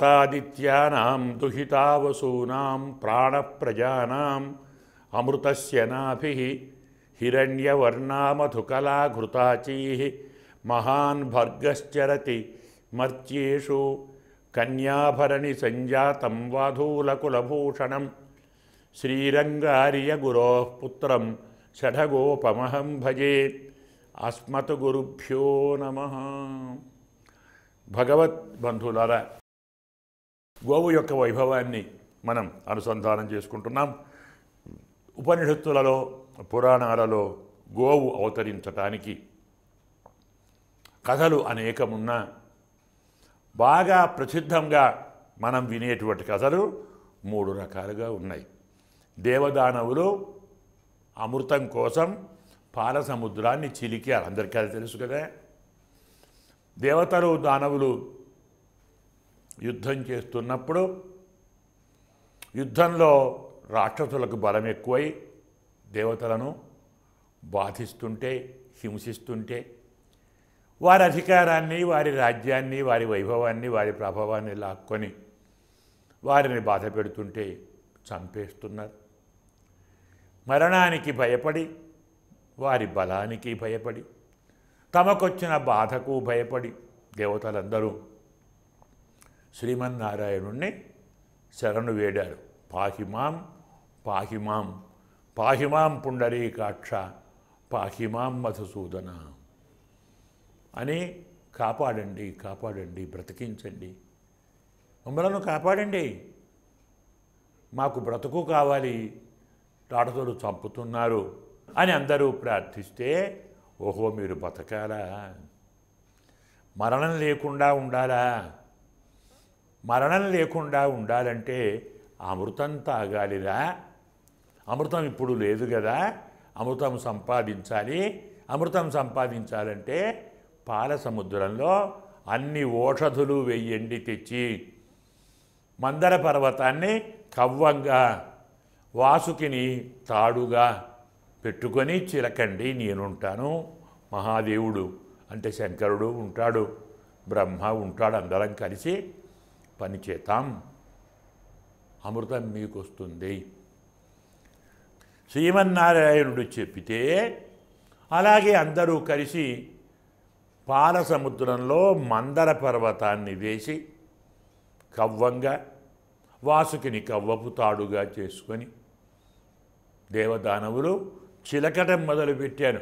मातादित्यानां दुहितावसूनां प्राणप्रजानाम् अमृतस्य नाभिः हिरण्यवर्णामधुकलाघृताचीः महान् भर्गश्चरति कन्याभरणि संजात वधूलकुभूषण श्रीरंगार्यगुरो पुत्र षढगोपमहं भजे अस्मत गुरुभ्यो नमः భగవద్ బంధువులారా గోవు యొక్క వైభవాన్ని మనం అనుసంధానం చేసుకుంటున్నాం ఉపనిషత్తులలో పురాణాలలో గోవు అవతరించటానికి కథలు అనేకమున్నా బాగా ప్రసిద్ధంగా మనం వినేటువంటి కథలు మూడు రకాలుగా ఉన్నాయి దేవదానవులు అమృతం కోసం పాల సముద్రాన్ని చిలికారు అందరికీ అది తెలుసు కదా దేవతలు దానవులు యుద్ధం చేస్తున్నప్పుడు యుద్ధంలో రాక్షసులకు బలం ఎక్కువై దేవతలను బాధిస్తుంటే హింసిస్తుంటే వారి అధికారాన్ని వారి రాజ్యాన్ని వారి వైభవాన్ని వారి ప్రభావాన్ని లాక్కొని వారిని బాధ పెడుతుంటే చంపేస్తున్నారు మరణానికి భయపడి వారి బలానికి భయపడి తమకొచ్చిన బాధకు భయపడి దేవతలందరూ శ్రీమన్నారాయణుణ్ణి శరణు వేడారు పాహిమాం పాహిమాం పాహిమాం పుండరీకాక్ష పాహిమాం మధుసూదన అని కాపాడండి కాపాడండి బ్రతికించండి మమ్మలను కాపాడండి మాకు బ్రతుకు కావాలి తాటతోడు చంపుతున్నారు అని అందరూ ప్రార్థిస్తే ఓహో మీరు బతకాలా మరణం లేకుండా ఉండాలా మరణం లేకుండా ఉండాలంటే అమృతం తాగాలిరా అమృతం ఇప్పుడు లేదు కదా అమృతం సంపాదించాలి అమృతం సంపాదించాలంటే పాల సముద్రంలో అన్ని ఓషధులు వెయ్యండి తెచ్చి మందర పర్వతాన్ని కవ్వంగా వాసుకిని తాడుగా పెట్టుకొని చిలకండి నేనుంటాను మహాదేవుడు అంటే శంకరుడు ఉంటాడు బ్రహ్మ ఉంటాడు అందరం కలిసి పనిచేతాం అమృతం మీకు వస్తుంది శ్రీమన్నారాయణుడు చెప్పితే అలాగే అందరూ కలిసి పాల సముద్రంలో మందర పర్వతాన్ని వేసి కవ్వంగా వాసుకిని కవ్వపు తాడుగా చేసుకొని దేవదానవులు చిలకటం మొదలుపెట్టాను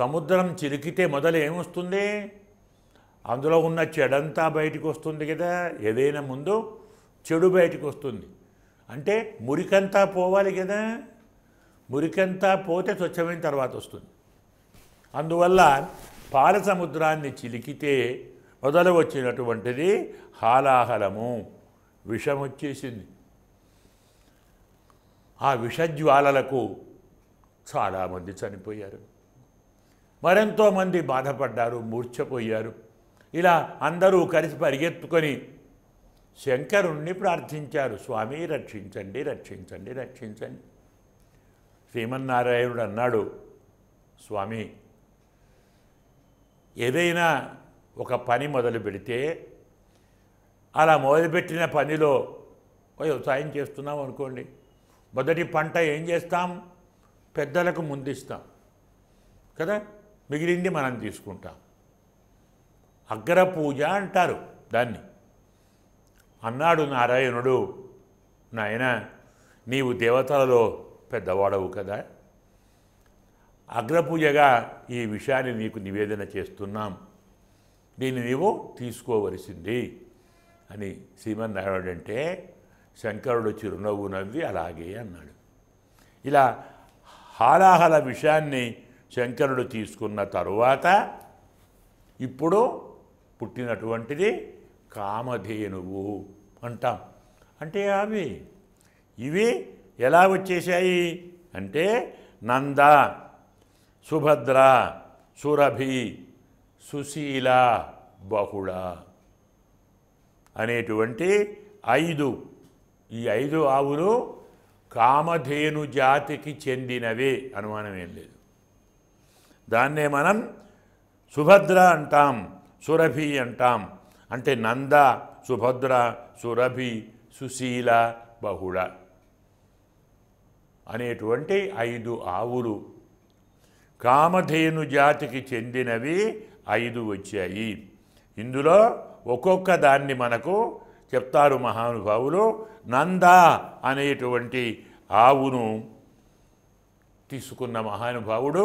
సముద్రం చిలికితే మొదలు ఏమొస్తుంది అందులో ఉన్న చెడంతా బయటకు వస్తుంది కదా ఏదైనా ముందు చెడు బయటకు వస్తుంది అంటే మురికంతా పోవాలి కదా మురికంతా పోతే స్వచ్ఛమైన తర్వాత వస్తుంది అందువల్ల పాల సముద్రాన్ని చిలికితే మొదలు వచ్చినటువంటిది హాలాహలము విషం వచ్చేసింది ఆ విషజ్వాలలకు చాలామంది చనిపోయారు మరెంతోమంది బాధపడ్డారు మూర్ఛపోయారు ఇలా అందరూ కలిసి పరిగెత్తుకొని శంకరుణ్ణి ప్రార్థించారు స్వామి రక్షించండి రక్షించండి రక్షించండి శ్రీమన్నారాయణుడు అన్నాడు స్వామి ఏదైనా ఒక పని మొదలు పెడితే అలా మొదలుపెట్టిన పనిలో వ్యవసాయం చేస్తున్నాం అనుకోండి మొదటి పంట ఏం చేస్తాం పెద్దలకు ముందిస్తాం కదా మిగిలింది మనం తీసుకుంటాం అగ్రపూజ అంటారు దాన్ని అన్నాడు నారాయణుడు నాయన నీవు దేవతలలో పెద్దవాడవు కదా అగ్రపూజగా ఈ విషయాన్ని నీకు నివేదన చేస్తున్నాం దీన్ని నీవు తీసుకోవలసింది అని శ్రీమన్నారాయణుడు అంటే శంకరుడు చిరునవ్వు నవ్వి అలాగే అన్నాడు ఇలా హాలాహల విషయాన్ని శంకరుడు తీసుకున్న తరువాత ఇప్పుడు పుట్టినటువంటిది కామధేనువు అంటాం అంటే అవి ఇవి ఎలా వచ్చేసాయి అంటే నంద సుభద్ర సురభి సుశీల బహుళ అనేటువంటి ఐదు ఈ ఐదు ఆవులు కామధేను జాతికి చెందినవే అనుమానం ఏం లేదు దాన్నే మనం సుభద్ర అంటాం సురభి అంటాం అంటే నంద సుభద్ర సురభి సుశీల బహుళ అనేటువంటి ఐదు ఆవులు కామధేను జాతికి చెందినవి ఐదు వచ్చాయి ఇందులో ఒక్కొక్క దాన్ని మనకు చెప్తారు మహానుభావులు నంద అనేటువంటి ఆవును తీసుకున్న మహానుభావుడు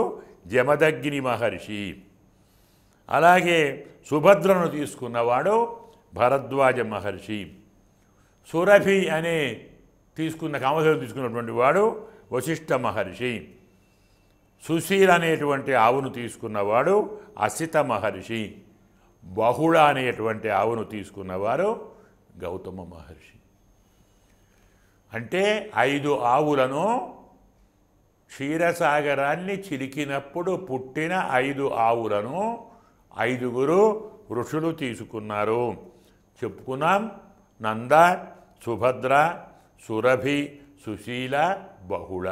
జమదగ్ని మహర్షి అలాగే సుభద్రను తీసుకున్నవాడు భరద్వాజ మహర్షి సురభి అనే తీసుకున్న కామధేవి తీసుకున్నటువంటి వాడు వశిష్ఠ మహర్షి సుశీల్ అనేటువంటి ఆవును తీసుకున్నవాడు అసిత మహర్షి బహుళ అనేటువంటి ఆవును తీసుకున్నవారు గౌతమ మహర్షి అంటే ఐదు ఆవులను క్షీరసాగరాన్ని చిలికినప్పుడు పుట్టిన ఐదు ఆవులను ఐదుగురు ఋషులు తీసుకున్నారు చెప్పుకున్నాం నంద సుభద్ర సురభి సుశీల బహుళ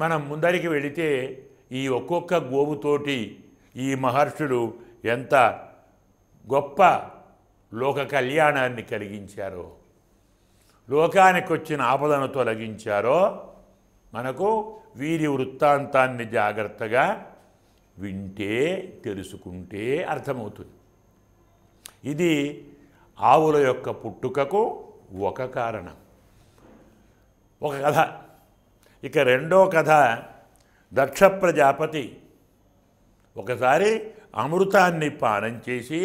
మనం ముందరికి వెళితే ఈ ఒక్కొక్క గోవుతోటి ఈ మహర్షులు ఎంత గొప్ప లోక కళ్యాణాన్ని కలిగించారో లోకానికి వచ్చిన ఆపదను తొలగించారో మనకు వీరి వృత్తాంతాన్ని జాగ్రత్తగా వింటే తెలుసుకుంటే అర్థమవుతుంది ఇది ఆవుల యొక్క పుట్టుకకు ఒక కారణం ఒక కథ ఇక రెండో కథ దక్ష ప్రజాపతి ఒకసారి అమృతాన్ని పానం చేసి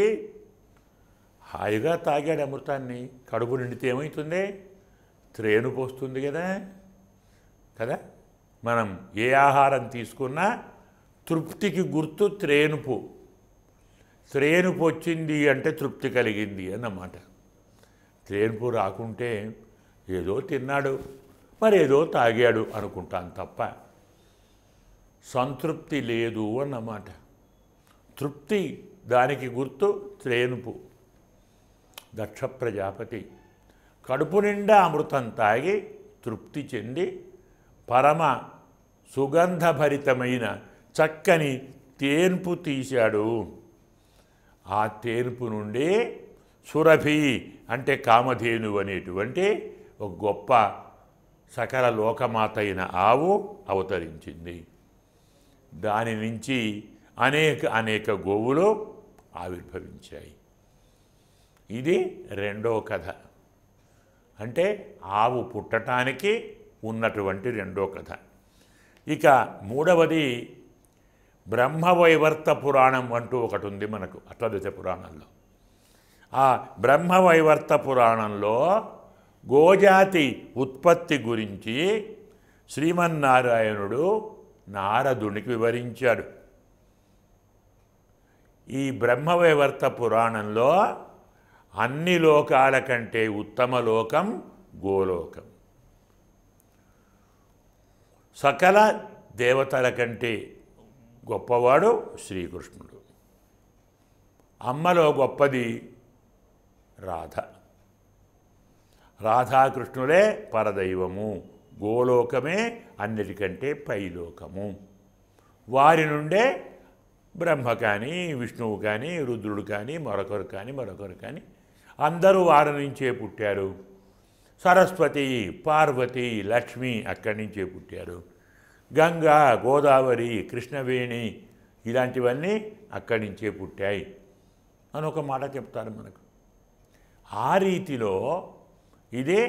హాయిగా తాగాడు అమృతాన్ని కడుపు నిండితే ఏమవుతుంది త్రేణు పోస్తుంది కదా కదా మనం ఏ ఆహారం తీసుకున్నా తృప్తికి గుర్తు త్రేనుపు త్రేనుపు వచ్చింది అంటే తృప్తి కలిగింది అన్నమాట త్రేనుపు రాకుంటే ఏదో తిన్నాడు మరి ఏదో తాగాడు అనుకుంటాను తప్ప సంతృప్తి లేదు అన్నమాట తృప్తి దానికి గుర్తు త్రేనుపు దక్ష ప్రజాపతి కడుపు నిండా అమృతం తాగి తృప్తి చెంది పరమ సుగంధభరితమైన చక్కని తేన్పు తీశాడు ఆ తేన్పు నుండి సురభి అంటే కామధేను అనేటువంటి ఒక గొప్ప సకల లోకమాత అయిన ఆవు అవతరించింది దాని నుంచి అనేక అనేక గోవులు ఆవిర్భవించాయి ఇది రెండో కథ అంటే ఆవు పుట్టటానికి ఉన్నటువంటి రెండో కథ ఇక మూడవది బ్రహ్మవైవర్త పురాణం అంటూ ఒకటి ఉంది మనకు అష్టాదశ పురాణంలో ఆ బ్రహ్మవైవర్త పురాణంలో గోజాతి ఉత్పత్తి గురించి శ్రీమన్నారాయణుడు నారదునికి వివరించాడు ఈ బ్రహ్మవైవర్త పురాణంలో అన్ని లోకాల కంటే ఉత్తమ లోకం గోలోకం సకల దేవతల కంటే గొప్పవాడు శ్రీకృష్ణుడు అమ్మలో గొప్పది రాధ రాధాకృష్ణులే పరదైవము గోలోకమే అన్నిటికంటే పైలోకము వారి నుండే బ్రహ్మ కానీ విష్ణువు కానీ రుద్రుడు కానీ మరొకరు కానీ మరొకరు కానీ అందరూ వారి నుంచే పుట్టారు సరస్వతి పార్వతి లక్ష్మి అక్కడి నుంచే పుట్టారు గంగా గోదావరి కృష్ణవేణి ఇలాంటివన్నీ అక్కడి నుంచే పుట్టాయి అని ఒక మాట చెప్తారు మనకు ఆ రీతిలో ఇదే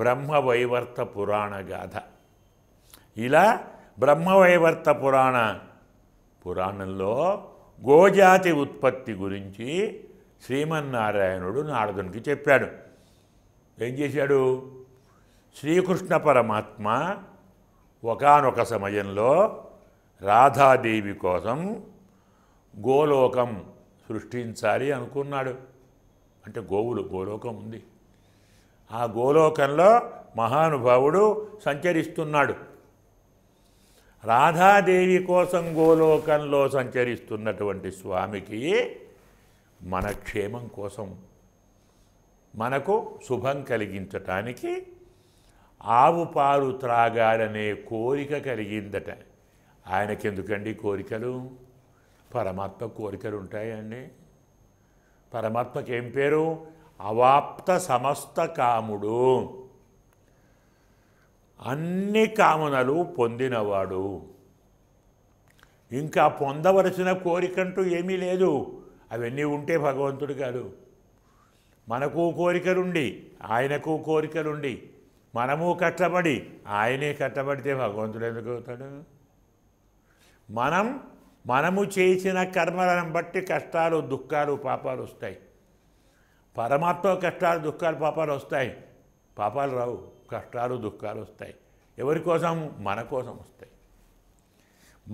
బ్రహ్మవైవర్త పురాణ గాథ ఇలా బ్రహ్మవైవర్త పురాణ పురాణంలో గోజాతి ఉత్పత్తి గురించి శ్రీమన్నారాయణుడు నారదునికి చెప్పాడు ఏం చేశాడు శ్రీకృష్ణ పరమాత్మ ఒకనొక సమయంలో రాధాదేవి కోసం గోలోకం సృష్టించాలి అనుకున్నాడు అంటే గోవులు గోలోకం ఉంది ఆ గోలోకంలో మహానుభావుడు సంచరిస్తున్నాడు రాధాదేవి కోసం గోలోకంలో సంచరిస్తున్నటువంటి స్వామికి మన క్షేమం కోసం మనకు శుభం కలిగించటానికి ఆవు పాలు త్రాగాలనే కోరిక కలిగిందట ఆయనకెందుకండి కోరికలు పరమాత్మ కోరికలు ఉంటాయండి పరమాత్మకి ఏం పేరు అవాప్త సమస్త కాముడు అన్ని కామనలు పొందినవాడు ఇంకా పొందవలసిన కోరికంటూ ఏమీ లేదు అవన్నీ ఉంటే భగవంతుడు కాదు మనకు కోరికలుండి ఆయనకు కోరికలుండి మనము కట్టబడి ఆయనే కట్టబడితే భగవంతుడు ఎందుకు అవుతాడు మనం మనము చేసిన కర్మలను బట్టి కష్టాలు దుఃఖాలు పాపాలు వస్తాయి పరమాత్మ కష్టాలు దుఃఖాలు పాపాలు వస్తాయి పాపాలు రావు కష్టాలు దుఃఖాలు వస్తాయి ఎవరి కోసం మన కోసం వస్తాయి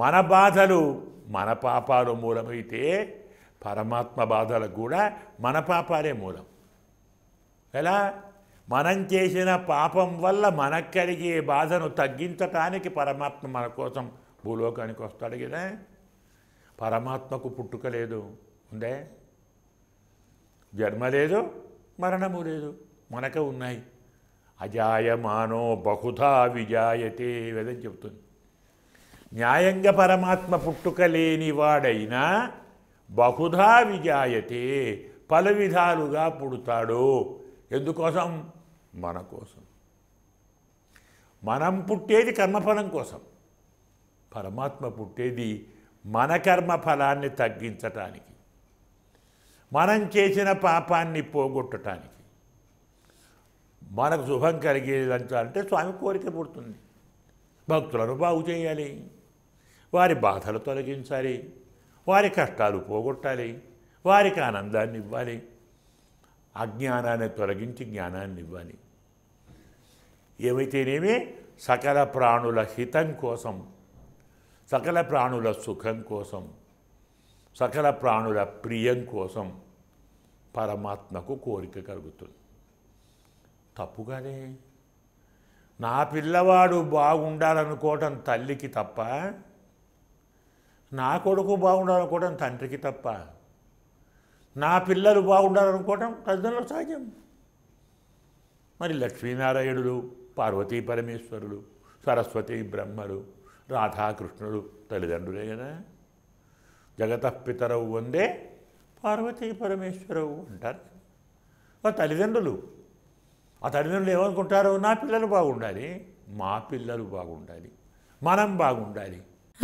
మన బాధలు మన పాపాలు మూలమైతే పరమాత్మ బాధలకు కూడా మన పాపాలే మూలం ఎలా మనం చేసిన పాపం వల్ల మనకు కలిగే బాధను తగ్గించటానికి పరమాత్మ మన కోసం భూలోకానికి వస్తాడు కదా పరమాత్మకు పుట్టుక లేదు ఉందే జన్మ లేదు మరణము లేదు మనకే ఉన్నాయి అజాయమానో బహుధా విజాయతే వేదని చెప్తుంది న్యాయంగా పరమాత్మ పుట్టుక లేనివాడైనా బహుధా విజాయతే పలు విధాలుగా పుడతాడు ఎందుకోసం మన కోసం మనం పుట్టేది కర్మఫలం కోసం పరమాత్మ పుట్టేది మన కర్మ ఫలాన్ని తగ్గించటానికి మనం చేసిన పాపాన్ని పోగొట్టడానికి మనకు శుభం కలిగేదంటే స్వామి కోరిక పుడుతుంది భక్తులను బాగు చేయాలి వారి బాధలు తొలగించాలి వారి కష్టాలు పోగొట్టాలి వారికి ఆనందాన్ని ఇవ్వాలి అజ్ఞానాన్ని తొలగించి జ్ఞానాన్ని ఇవ్వాలి ఏమైతేనేమి సకల ప్రాణుల హితం కోసం సకల ప్రాణుల సుఖం కోసం సకల ప్రాణుల ప్రియం కోసం పరమాత్మకు కోరిక కలుగుతుంది తప్పుగానే నా పిల్లవాడు బాగుండాలనుకోవటం తల్లికి తప్ప నా కొడుకు బాగుండాలనుకోవటం తండ్రికి తప్ప నా పిల్లలు బాగుండాలనుకోవటం తల్లిదండ్రులు సాధ్యం మరి లక్ష్మీనారాయణుడు పార్వతీ పరమేశ్వరులు సరస్వతి బ్రహ్మలు రాధాకృష్ణుడు తల్లిదండ్రులే కదా జగతపితరవు వందే పార్వతీ పరమేశ్వరవు అంటారు తల్లిదండ్రులు ఆ తల్లిదండ్రులు ఏమనుకుంటారు నా పిల్లలు బాగుండాలి మా పిల్లలు బాగుండాలి మనం బాగుండాలి